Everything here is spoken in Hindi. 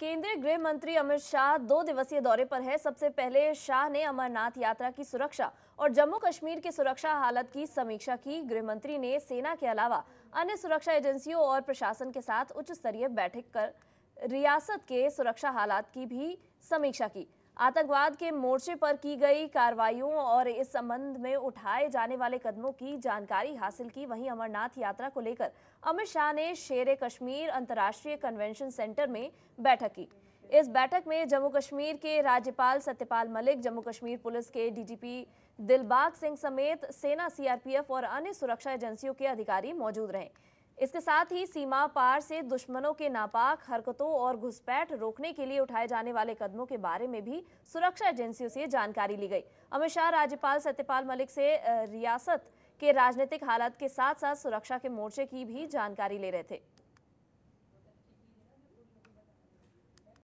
केंद्रीय गृह मंत्री अमित शाह दो दिवसीय दौरे पर है सबसे पहले शाह ने अमरनाथ यात्रा की सुरक्षा और जम्मू कश्मीर की सुरक्षा हालत की समीक्षा की गृह मंत्री ने सेना के अलावा अन्य सुरक्षा एजेंसियों और प्रशासन के साथ उच्च स्तरीय बैठक कर रियासत के सुरक्षा हालात की भी समीक्षा की आतंकवाद के मोर्चे पर की गई कार्रवाइयों और इस संबंध में उठाए जाने वाले कदमों की जानकारी हासिल की वहीं अमरनाथ यात्रा को लेकर अमित शाह ने शेर कश्मीर अंतर्राष्ट्रीय कन्वेंशन सेंटर में बैठक की इस बैठक में जम्मू कश्मीर के राज्यपाल सत्यपाल मलिक जम्मू कश्मीर पुलिस के डीजीपी दिलबाग सिंह समेत सेना सीआरपीएफ और अन्य सुरक्षा एजेंसियों के अधिकारी मौजूद रहे इसके साथ ही सीमा पार से दुश्मनों के नापाक हरकतों और घुसपैठ रोकने के लिए उठाए जाने वाले कदमों के बारे में भी सुरक्षा एजेंसियों से जानकारी ली गई अमित शाह राज्यपाल सत्यपाल मलिक से रियासत के राजनीतिक हालात के साथ साथ सुरक्षा के मोर्चे की भी जानकारी ले रहे थे